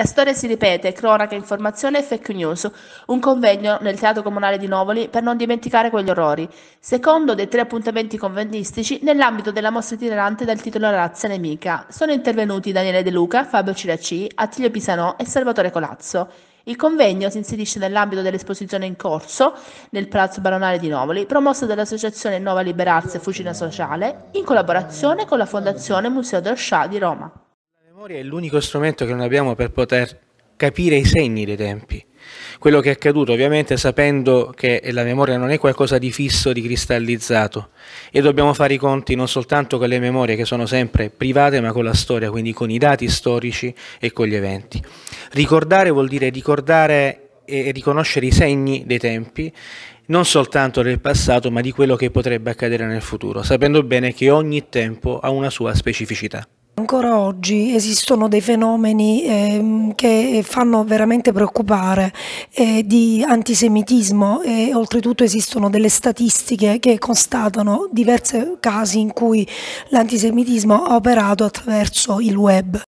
La storia si ripete, cronaca, informazione e fake news. Un convegno nel Teatro Comunale di Novoli per non dimenticare quegli orrori. Secondo dei tre appuntamenti conventistici nell'ambito della mostra itinerante dal titolo Razza Nemica. Sono intervenuti Daniele De Luca, Fabio Ciraci, Attilio Pisanò e Salvatore Colazzo. Il convegno si inserisce nell'ambito dell'esposizione in corso nel Palazzo Baronale di Novoli, promossa dall'associazione Nova Liberarsi e Fucina Sociale, in collaborazione con la Fondazione Museo del Scià di Roma memoria è l'unico strumento che non abbiamo per poter capire i segni dei tempi. Quello che è accaduto, ovviamente sapendo che la memoria non è qualcosa di fisso, di cristallizzato, e dobbiamo fare i conti non soltanto con le memorie che sono sempre private, ma con la storia, quindi con i dati storici e con gli eventi. Ricordare vuol dire ricordare e riconoscere i segni dei tempi, non soltanto del passato, ma di quello che potrebbe accadere nel futuro, sapendo bene che ogni tempo ha una sua specificità. Ancora oggi esistono dei fenomeni eh, che fanno veramente preoccupare eh, di antisemitismo e oltretutto esistono delle statistiche che constatano diversi casi in cui l'antisemitismo ha operato attraverso il web.